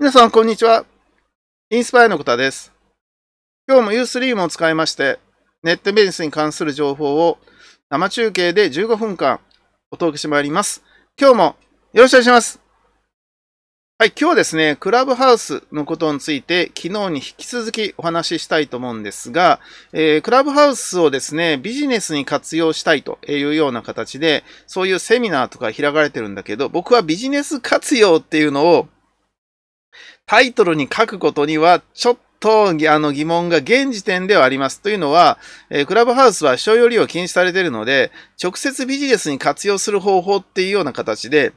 皆さん、こんにちは。インスパイアのこたです。今日も U3 を使いまして、ネットビジネスに関する情報を生中継で15分間お届けしてまいります。今日もよろしくお願いします。はい、今日はですね、クラブハウスのことについて昨日に引き続きお話ししたいと思うんですが、えー、クラブハウスをですね、ビジネスに活用したいというような形で、そういうセミナーとか開かれてるんだけど、僕はビジネス活用っていうのをタイトルに書くことには、ちょっと、あの、疑問が現時点ではあります。というのは、えー、クラブハウスは商用利用禁止されているので、直接ビジネスに活用する方法っていうような形で、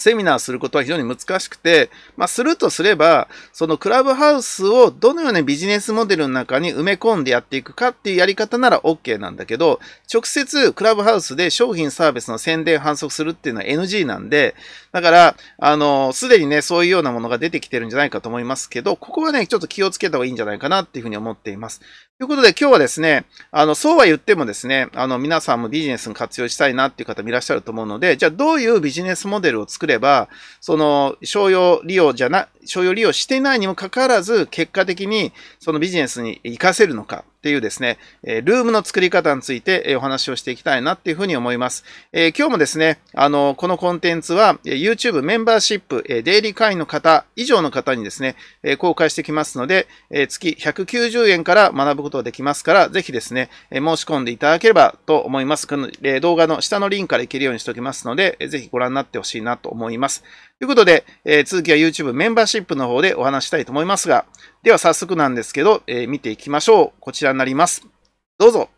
セミナーすることは非常に難しくて、まあ、するとすれば、そのクラブハウスをどのようなビジネスモデルの中に埋め込んでやっていくかっていうやり方なら OK なんだけど、直接クラブハウスで商品サービスの宣伝反則するっていうのは NG なんで、だから、あの、すでにね、そういうようなものが出てきてるんじゃないかと思いますけど、ここはね、ちょっと気をつけた方がいいんじゃないかなっていうふうに思っています。ということで今日はですね、あの、そうは言ってもですね、あの、皆さんもビジネスに活用したいなっていう方もいらっしゃると思うので、じゃあどういうビジネスモデルを作れば、その、商用利用じゃな、商用利用してないにもかかわらず、結果的にそのビジネスに活かせるのか。っていうですね、えルームの作り方についてお話をしていきたいなっていうふうに思います。え今日もですね、あの、このコンテンツは YouTube メンバーシップ、えデイリー会員の方以上の方にですね、え公開してきますので、え月190円から学ぶことができますから、ぜひですね、え申し込んでいただければと思います。この、え動画の下のリンクから行けるようにしておきますので、ぜひご覧になってほしいなと思います。ということで、え続きは YouTube メンバーシップの方でお話したいと思いますが、では早速なんですけど、え見ていきましょう。こちらちらになります。どうぞ。